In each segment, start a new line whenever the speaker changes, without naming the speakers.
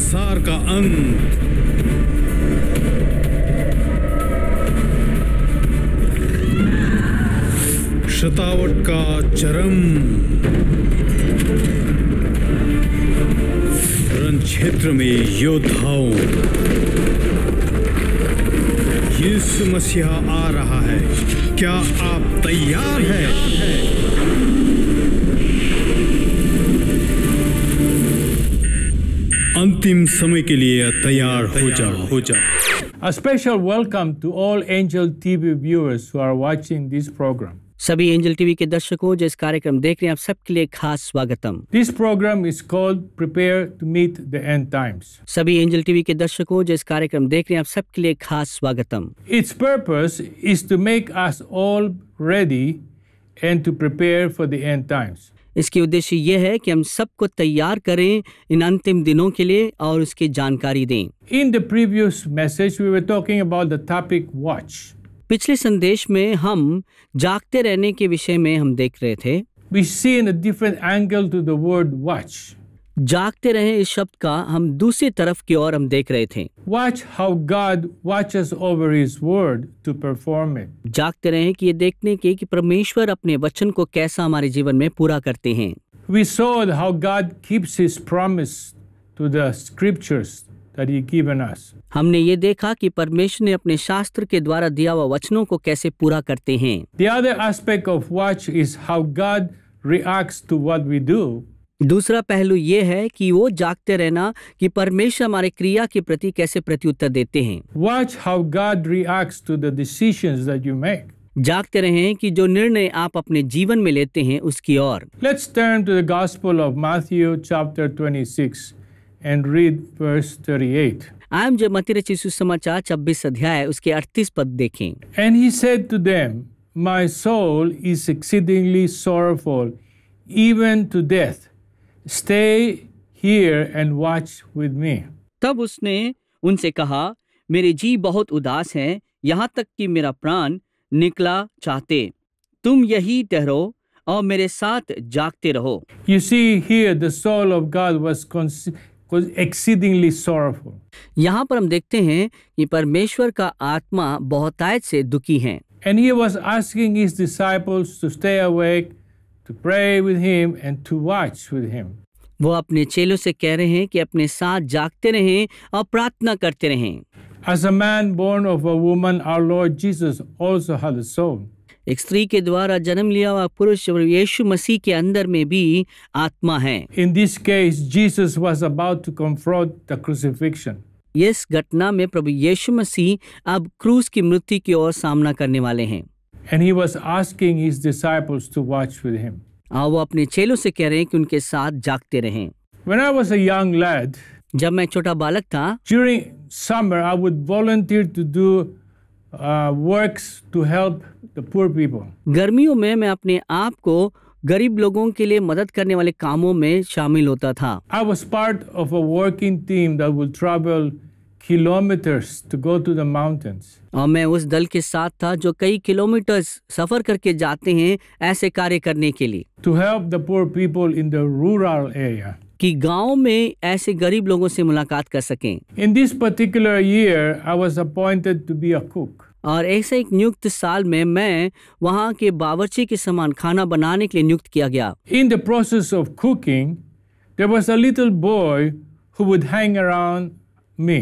संसार का अंग शतावट का चरम रण क्षेत्र में योद्धाओं यीशु मसीहा आ रहा है क्या आप तैयार हैं? है? अंतिम समय के लिए तैयार हो जाओ हो जाओ A special
welcome to all Angel TV viewers who are watching सभी एंजल टीवी के दर्शकों जो इस कार्यक्रम देख रहे हैं आप सबके लिए खास स्वागतम this program is called prepare to meet the end times सभी एंजल टीवी के दर्शकों जो इस कार्यक्रम देख रहे हैं आप सबके लिए खास स्वागतम
its purpose is to make us all ready and to
prepare for the end times इसके उद्देश्य यह है कि हम सबको तैयार करें इन अंतिम दिनों के लिए और उसकी जानकारी दें in the previous message we were talking about the topic watch पिछले संदेश में हम जागते रहने के विषय में हम देख रहे थे we see
in a different angle to the word watch
जागते रहे इस शब्द का हम दूसरी तरफ की ओर हम देख रहे थे watch how God watch over his word to perform it जागते रहे कि ये देखने के कि परमेश्वर अपने वचन को कैसा हमारे जीवन में पूरा करते हैं we saw how God keeps his promise
to the scriptures
हमने ये देखा कि परमेश्वर ने अपने शास्त्र के द्वारा दिया हुआ वचनों को कैसे पूरा करते हैं दूसरा पहलू यह है कि वो जागते रहना कि परमेश्वर हमारे क्रिया के प्रति कैसे प्रत्युत्तर देते हैं watch how God reacts to the decisions that you make जागते रहे कि जो निर्णय आप अपने जीवन में लेते हैं उसकी और
let's turn to the Gospel of Matthew chapter 26
and read verse 38 I am जो मतिरे चिसु समाचार 26 अध्याय उसके 38 पद देखें
and he said to them my soul is exceedingly sorrowful even to death Stay here and
watch with me. तब उसने उनसे कहा मेरे जी बहुत उदास हैं यहाँ तक कि मेरा प्राण निकला चाहते तुम यही ठहरो और मेरे साथ जागते रहो
you see here the soul of God was
cause exceedingly sorrowful यहाँ पर हम देखते हैं कि परमेश्वर का आत्मा बहुतायत से दुखी है
and he was asking his disciples to stay awake
to pray with him and to watch with him. वो अपने चेलों से कह रहे हैं कि अपने साथ जागते रहें और प्रार्थना करते रहें
As a man born of a
woman, our Lord Jesus also had a soul. एक स्त्री के द्वारा जन्म लिया हुआ पुरुष यीशु मसीह के अंदर में भी आत्मा है In this case, Jesus was about to confront the crucifixion. इस घटना में प्रभु यीशु मसीह अब क्रूस की मृत्यु की ओर सामना करने वाले हैं And he was asking his disciples to watch with him. हाँ वो अपने चेलों से कह रहे हैं कि उनके साथ जागते रहें When I was a young lad, जब मैं छोटा बालक था during summer I would volunteer to do uh, works to help the poor people. गर्मियों में मैं अपने आप को गरीब लोगों के लिए मदद करने वाले कामों में शामिल होता था I was part
of a working team that would travel kilometers to go to the mountains.
और मैं उस दल के साथ था जो कई किलोमीटर सफर करके जाते हैं ऐसे कार्य करने के लिए to help the poor people in the rural area. कि गांव में ऐसे गरीब लोगों से मुलाकात कर सकें
in this particular year I was appointed to be a cook
और ऐसे एक नियुक्त साल में मैं वहाँ के बावर्ची के समान खाना बनाने के लिए नियुक्त किया गया
in the process of cooking there was a little boy
who would hang around me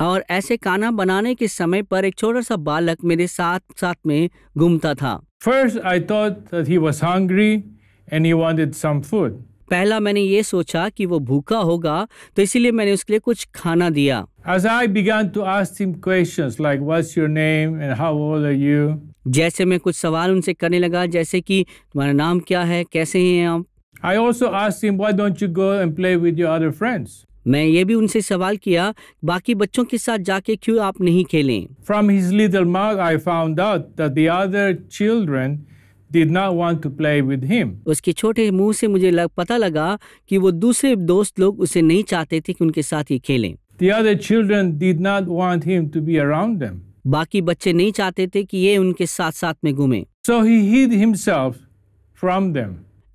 और ऐसे खाना बनाने के समय पर एक छोटा सा बालक मेरे साथ साथ में घूमता था First, I thought that he was hungry and he wanted some food. पहला मैंने ये सोचा कि वो भूखा होगा तो इसीलिए मैंने उसके लिए कुछ खाना दिया As I began to ask him questions like what's your name and how old are you? जैसे मैं कुछ सवाल उनसे करने लगा जैसे कि तुम्हारा नाम क्या है कैसे हैं आप I also asked him why don't you go and play with your other friends? मैं ये भी उनसे सवाल किया बाकी बच्चों के साथ जाके क्यों आप नहीं खेलें from his little mug I found out that the other children did not want to play with him. उसके छोटे मुंह से मुझे लग, पता लगा कि वो दूसरे दोस्त लोग उसे नहीं चाहते थे कि उनके साथ ये खेलें The other children did not want him to be around them. बाकी बच्चे नहीं चाहते थे कि ये उनके साथ साथ में घूमें So he hid himself from them.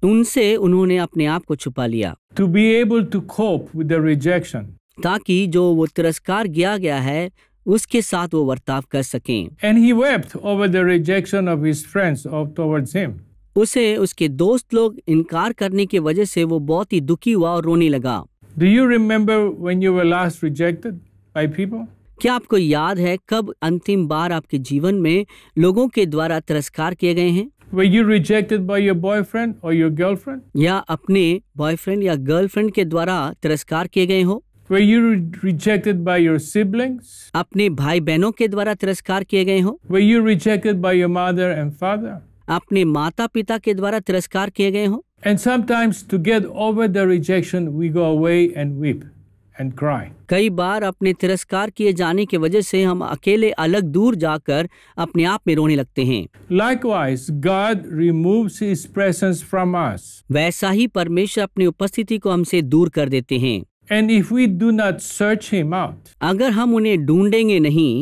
उनसे उन्होंने अपने आप को छुपा लिया to be able to cope with rejection ताकि जो वो तिरस्कार किया गया है उसके साथ वो वर्ताव कर सकें and he wept over the rejection of his friends towards him उसे उसके दोस्त लोग इनकार करने की वजह से वो बहुत ही दुखी हुआ और रोने लगा do you remember when you were last rejected by people क्या आपको याद है कब अंतिम बार आपके जीवन में लोगों के द्वारा तिरस्कार किए गए हैं Were you rejected by your
boyfriend or your girlfriend?
या अपने बॉयफ्रेंड या गर्लफ्रेंड के द्वारा तिरस्कार किए गए हो Were you rejected by your siblings? अपने भाई बहनों के द्वारा तिरस्कार किए गए हो Were you rejected by your mother and father? अपने माता पिता के द्वारा तिरस्कार किए गए हो And
sometimes to get over the rejection we go away and weep.
कई बार अपने तिरस्कार किए जाने की वजह से हम अकेले अलग दूर जाकर अपने आप में रोने लगते हैं
likewise God removes his presence from us
वैसा ही परमेश्वर अपनी उपस्थिति को हमसे दूर कर देते हैं and if we do not search him out अगर हम उन्हें ढूंढेंगे नहीं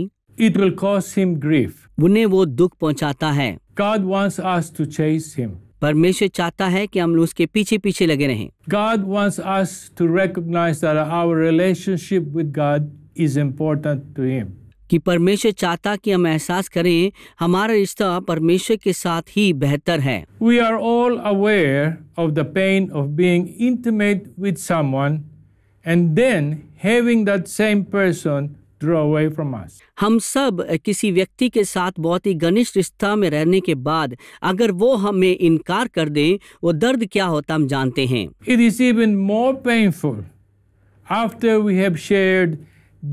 it will cause him grief उन्हें वो दुख पहुंचाता है God wants us to chase him परमेश्वर चाहता है कि हम उसके पीछे पीछे लगे रहें
God wants us to recognize that our relationship with God is important to him.
कि परमेश्वर चाहता कि हम एहसास करें हमारा रिश्ता परमेश्वर के साथ ही बेहतर है
We are all aware of the pain of being intimate with someone and then having that same person withdraw away from us.
हम सब किसी व्यक्ति के साथ बहुत ही घनिष्ठ रिश्ता में रहने के बाद अगर वो हमें इनकार कर दें वो दर्द क्या होता हम जानते हैं
It is even more painful
after we have shared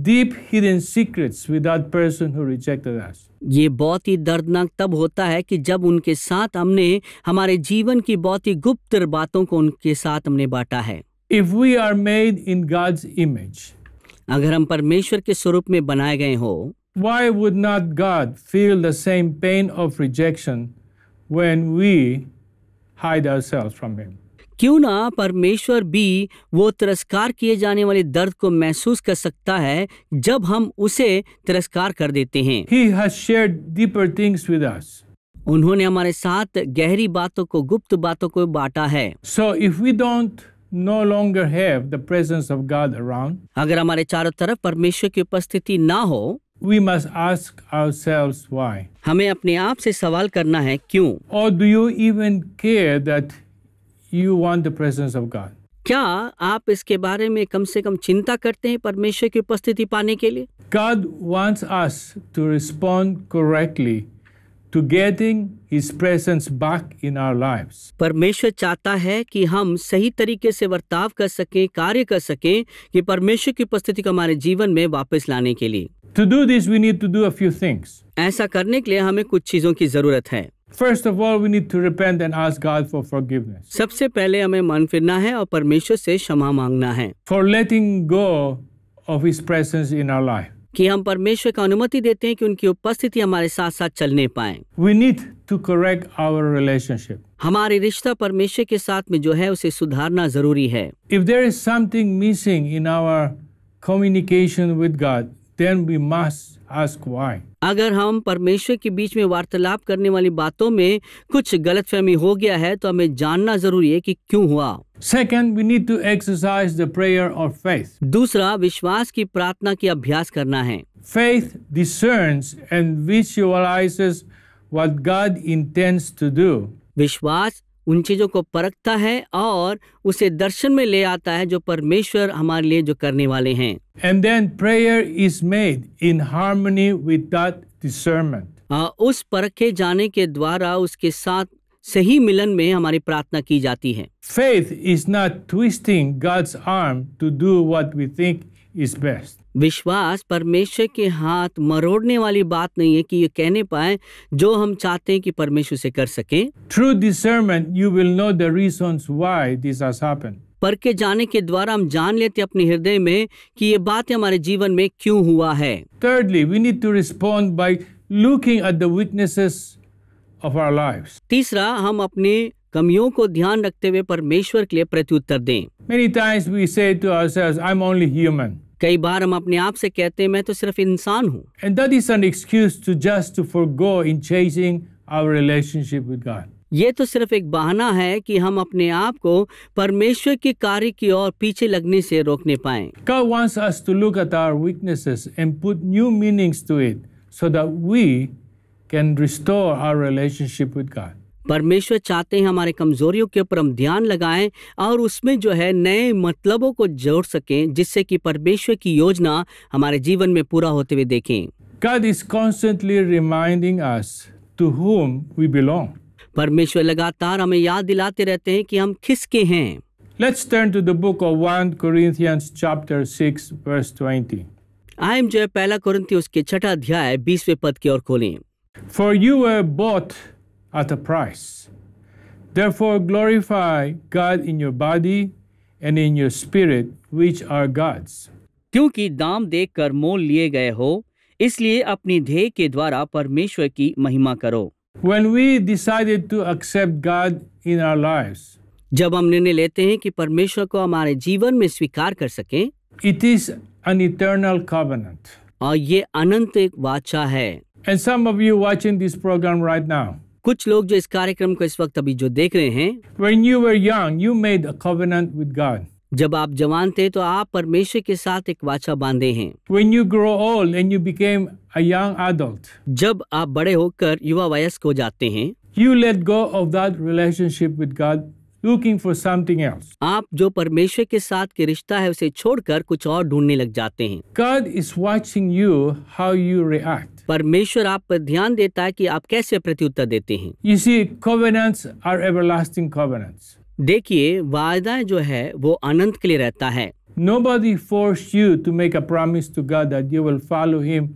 deep hidden secrets with that person who rejected us. ये बहुत ही दर्दनाक तब होता है कि जब उनके साथ हमने हमारे जीवन की बहुत ही गुप्त बातों को उनके साथ हमने बांटा है If we are made in God's image, अगर हम परमेश्वर के स्वरूप में बनाए गए हो Why would not
God feel the same pain of rejection when we hide ourselves from Him?
क्यों ना परमेश्वर भी वो तिरस्कार किए जाने वाले दर्द को महसूस कर सकता है जब हम उसे तिरस्कार कर देते हैं He has shared deeper things with us. उन्होंने हमारे साथ गहरी बातों को गुप्त बातों को बांटा है so if we don't no longer have the presence of God around, अगर हमारे चारों तरफ परमेश्वर की उपस्थिति ना हो we must ask ourselves why. हमें अपने आप से सवाल करना है क्यों Or do you even care
that you want the presence of God?
क्या आप इसके बारे में कम से कम चिंता करते हैं परमेश्वर की उपस्थिति पाने के लिए
God wants us to respond correctly to getting His presence back in our lives.
परमेश्वर चाहता है कि हम सही तरीके से वर्ताव कर सकें कार्य कर सकें कि परमेश्वर की उपस्थिति को हमारे जीवन में वापस लाने के लिए
To do this, we need to do a few things.
ऐसा करने के लिए हमें कुछ चीजों की जरूरत है
First of all, we need to repent and ask God for
forgiveness. सबसे पहले हमें मन फिरना है और परमेश्वर से क्षमा मांगना है For letting
go of His presence in our life.
कि हम परमेश्वर का अनुमति देते हैं कि उनकी उपस्थिति हमारे साथ साथ चलने पाए we need to correct our relationship हमारे रिश्ता परमेश्वर के साथ में जो है उसे सुधारना जरूरी है if there is
something missing in our communication with God then we must ask why.
अगर हम परमेश्वर के बीच में वार्तालाप करने वाली बातों में कुछ गलत फहमी हो गया है तो हमें जानना जरूरी है कि क्यों हुआ Second, we need to exercise the prayer of faith. दूसरा विश्वास की प्रार्थना की अभ्यास करना है Faith discerns and visualizes what God intends to do. विश्वास उन चीज़ों को परखता है और उसे दर्शन में ले आता है जो परमेश्वर हमारे लिए जो करने वाले हैं
and then prayer is made in harmony with that
discernment उस परखे जाने के द्वारा उसके साथ सही मिलन में हमारी प्रार्थना की जाती है
faith is not twisting God's arm to do what
we think is best विश्वास परमेश्वर के हाथ मरोड़ने वाली बात नहीं है कि ये कहने पाए जो हम चाहते हैं कि परमेश्वर से कर सकें
through discernment you will know the reasons why this has happened
के जाने के द्वारा हम जान लेते अपने हृदय में कि ये बात हमारे जीवन में क्यों हुआ है thirdly we need to respond by looking at the of our lives तीसरा हम अपने कमियों को ध्यान रखते हुए परमेश्वर के लिए प्रत्युत्तर दें many times we say to ourselves I am only human कई बार हम अपने आप से कहते हैं मैं तो सिर्फ इंसान हूँ and that is an excuse to
just to forgo in chasing our relationship with God
ये तो सिर्फ एक बहाना है कि हम अपने आप को परमेश्वर के कार्य की ओर पीछे लगने से रोकने पाए
God wants us to look at our weaknesses and put new meanings to it so that we can restore our relationship with God.
परमेश्वर चाहते हैं हमारे कमज़ोरियों के ऊपर हम ध्यान लगाएं और उसमें जो है नए मतलबों को जोड़ सकें जिससे कि परमेश्वर की योजना हमारे जीवन में पूरा होते हुए देखें
God is constantly reminding us to whom we belong.
परमेश्वर लगातार हमें याद दिलाते रहते हैं कि हम किसके हैं Let's turn to the book of 1 Corinthians chapter 6 verse 20. आइम जो है पहला कुरिन्थियोस के छठा अध्याय बीसवें पद की ओर खोलें.
For you were bought at a price. Therefore, glorify God in your body and in your spirit, which are God's.
क्योंकि दाम देकर मोल लिए गए हो इसलिए अपनी ध्येय के द्वारा परमेश्वर की महिमा करो
When we decided to accept God in our
lives, जब हम निर्णय लेते हैं कि परमेश्वर को हमारे जीवन में स्वीकार कर सकें, इट इज एन इटर्नल और ये अनंत एक वाचा है And some of you watching this program right now, कुछ लोग जो इस कार्यक्रम को इस वक्त अभी जो देख रहे हैं When you were young, you made a covenant with God. जब आप जवान थे तो आप परमेश्वर के साथ एक वाचा बांधे हैं When you grow old and you became a young adult, जब आप बड़े होकर युवा वयस्क हो जाते हैं you let go of that relationship with God looking for something else. आप जो परमेश्वर के साथ के रिश्ता है उसे छोड़कर कुछ और ढूंढने लग जाते हैं God is watching you how you react. परमेश्वर आप पर ध्यान देता है कि आप कैसे प्रत्युत्तर देते हैं
You see, covenants are everlasting
covenants. देखिए वायदा जो है वो अनंत के लिए रहता है Nobody
forced you to make a promise to God that you will follow Him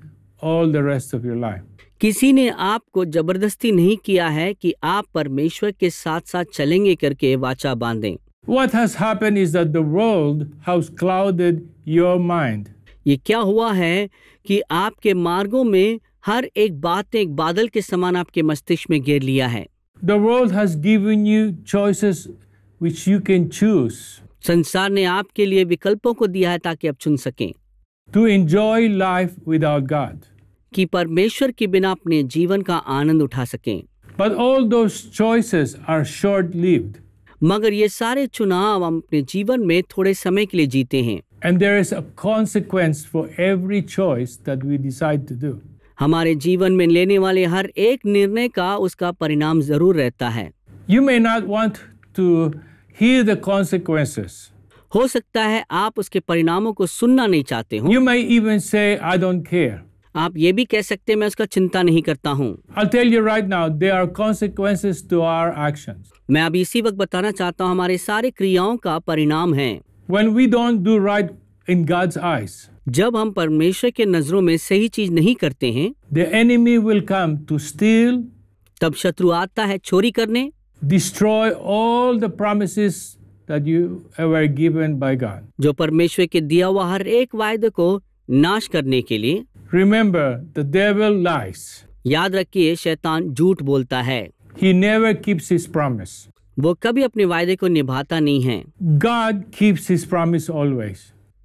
all the rest of your life.
किसी ने आपको जबरदस्ती नहीं किया है कि आप परमेश्वर के साथ साथ चलेंगे करके वाचा बांधें What has happened is that the world has clouded your mind. ये क्या हुआ है कि आपके मार्गों में हर एक बात ने एक बादल के समान आपके मस्तिष्क में घेर लिया है The world has given you choices which you can choose. संसार ने आपके लिए विकल्पों को दिया है ताकि आप चुन सकें To enjoy life without God. कि परमेश्वर के बिना अपने जीवन का आनंद उठा सकें But all those choices are short-lived. मगर ये सारे चुनाव हम अपने जीवन में थोड़े समय के लिए जीते हैं And there
is a consequence for every choice that we decide to do.
हमारे जीवन में लेने वाले हर एक निर्णय का उसका परिणाम जरूर रहता है You may not want to hear the consequences. हो सकता है आप उसके परिणामों को सुनना नहीं चाहते हो You may even say I don't care. आप ये भी कह सकते हैं मैं उसका चिंता नहीं करता हूँ right मैं अभी इसी वक्त बताना चाहता हूँ हमारे सारे क्रियाओं का परिणाम है When we don't do right in God's eyes, जब हम परमेश्वर के नजरों में सही चीज नहीं करते हैं the enemy will come to steal, तब शत्रु आता है चोरी करने destroy all the promises that you were given by God. जो परमेश्वर के दिया हुआ हर एक वायदे को नाश करने के लिए Remember, the devil lies. याद रखिए शैतान झूठ बोलता है He never keeps his promise. वो कभी अपने वायदे को निभाता नहीं है God keeps his promise always.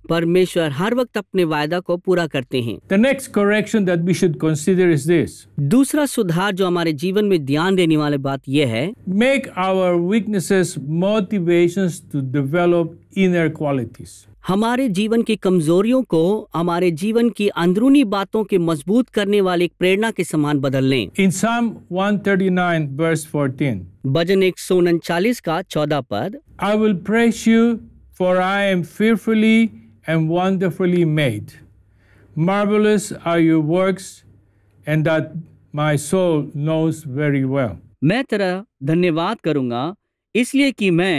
परमेश्वर हर वक्त अपने वायदा को पूरा करते हैं The next correction that we should consider is this. दूसरा सुधार जो हमारे जीवन में ध्यान देने वाली बात यह है Make our weaknesses motivations to develop inner qualities. हमारे जीवन की कमजोरियों को हमारे जीवन की अंदरूनी बातों के मजबूत करने वाले एक प्रेरणा के समान बदल लें इन साम 139 वर्स 14 भजन एक सौ उनचालीस का चौदह पद I will praise you for I am fearfully and
wonderfully made marvellous are your works and that
my soul knows very well मैं तेरा धन्यवाद करूंगा इसलिए कि मैं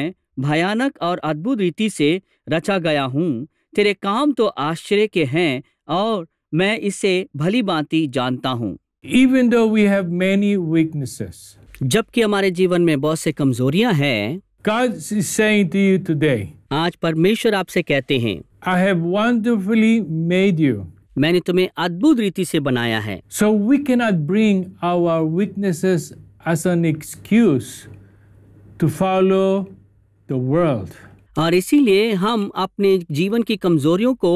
भयानक और अद्भुत रीति से रचा गया हूँ तेरे काम तो आश्चर्य के हैं और मैं इसे भली भांति जानता हूँ even though we have many weaknesses जबकि हमारे जीवन में बहुत से कमजोरियां हैं God is saying to you today, आज परमेश्वर आपसे कहते हैं I have wonderfully made you मैंने तुम्हें अद्भुत रीति से बनाया है so we can not bring our weaknesses as an excuse to follow the world और इसीलिए हम अपने जीवन की कमज़ोरियों को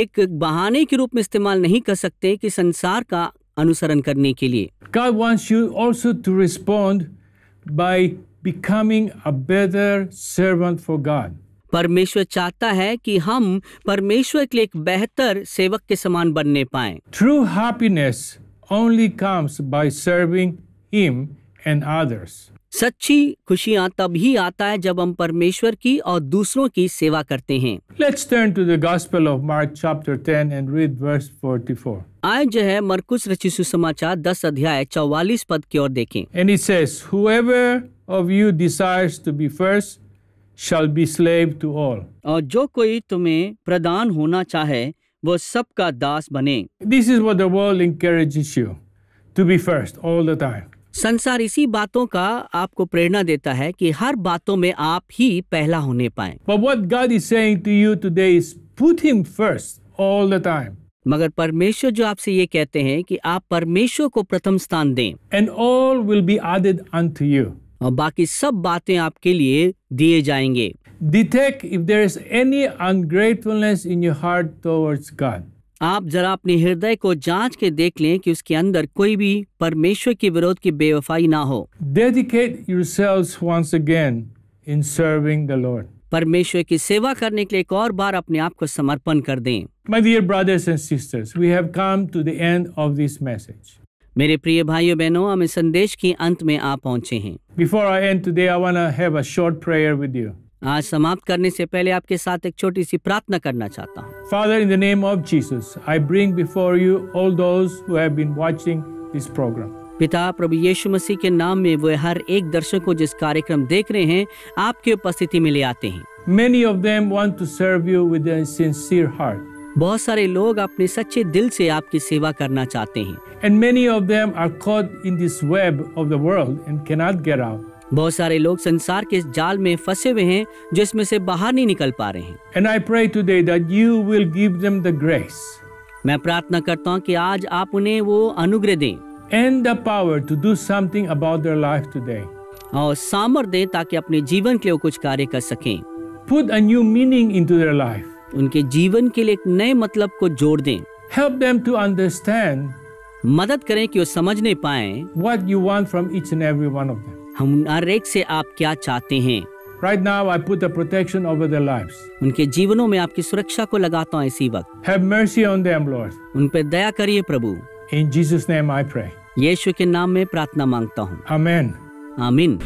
एक बहाने के रूप में इस्तेमाल नहीं कर सकते कि संसार का अनुसरण करने के लिए
God wants you also to respond by becoming a
better servant for God. परमेश्वर चाहता है कि हम परमेश्वर के लिए एक बेहतर सेवक के समान बनने पाए
true happiness only
comes by serving him and others सच्ची खुशियां तभी आता है जब हम परमेश्वर की और दूसरों की सेवा करते हैं लेट्स जो है मरकुस रचित सुसमाचार 10 अध्याय 44 पद की ओर देखें and says of you decides to be slave to all और जो कोई तुम्हें प्रदान होना चाहे वो सबका दास बने this is world encourages
to be first all the time
संसार इसी बातों का आपको प्रेरणा देता है कि हर बातों में आप ही पहला होने पाए मगर परमेश्वर जो आपसे ये कहते हैं कि आप परमेश्वर को प्रथम स्थान दें and all will be added unto you और बाकी सब बातें आपके लिए दिए जाएंगे detect if there is any ungratefulness in your heart towards God आप जरा अपने हृदय को जांच के देख लें कि उसके अंदर कोई भी परमेश्वर के विरोध की बेवफाई ना हो
dedicate once again
in serving परमेश्वर की सेवा करने के लिए एक और बार अपने आप को समर्पण कर दें। माय
एंड सिस्टर्स
मेरे प्रिय भाइयों बहनों हम इस संदेश के अंत में आ पहुंचे हैं बिफोर आई प्रेयर आज समाप्त करने से पहले आपके साथ एक छोटी सी प्रार्थना करना चाहता हूँ
father in the name of Jesus I bring before you all those who have been watching this
programme पिता प्रभु यीशु मसीह के नाम में वे हर एक दर्शक को जिस कार्यक्रम देख रहे हैं आपकी उपस्थिति में ले आते हैं many of them want to serve you with a sincere heart बहुत सारे लोग अपने सच्चे दिल से आपकी सेवा करना चाहते हैं and many of them are caught in this web of the world and cannot get out बहुत सारे लोग संसार के इस जाल में फंसे हुए हैं जो इसमें से बाहर नहीं निकल पा रहे हैं and I pray today that you will give them the grace मैं प्रार्थना करता हूं कि आज आप उन्हें वो अनुग्रह दें and the power to do something about their life today और सामर्थ दें ताकि अपने जीवन के लिए कुछ कार्य कर सकें put a new meaning into their life उनके जीवन के लिए एक नए मतलब को जोड़ दें हेल्प देम टू अंडरस्टैंड मदद करें कि वो समझ नहीं पाए what you want from each and every one of them हम हर एक से आप क्या चाहते हैं Right now, I put the protection over their lives. उनके जीवनों में आपकी सुरक्षा को लगाता हूँ इसी वक्त Have mercy on them, Lord. उन पर दया करिए प्रभु In Jesus' name I pray. यीशु के नाम में प्रार्थना मांगता हूँ Amen. आमीन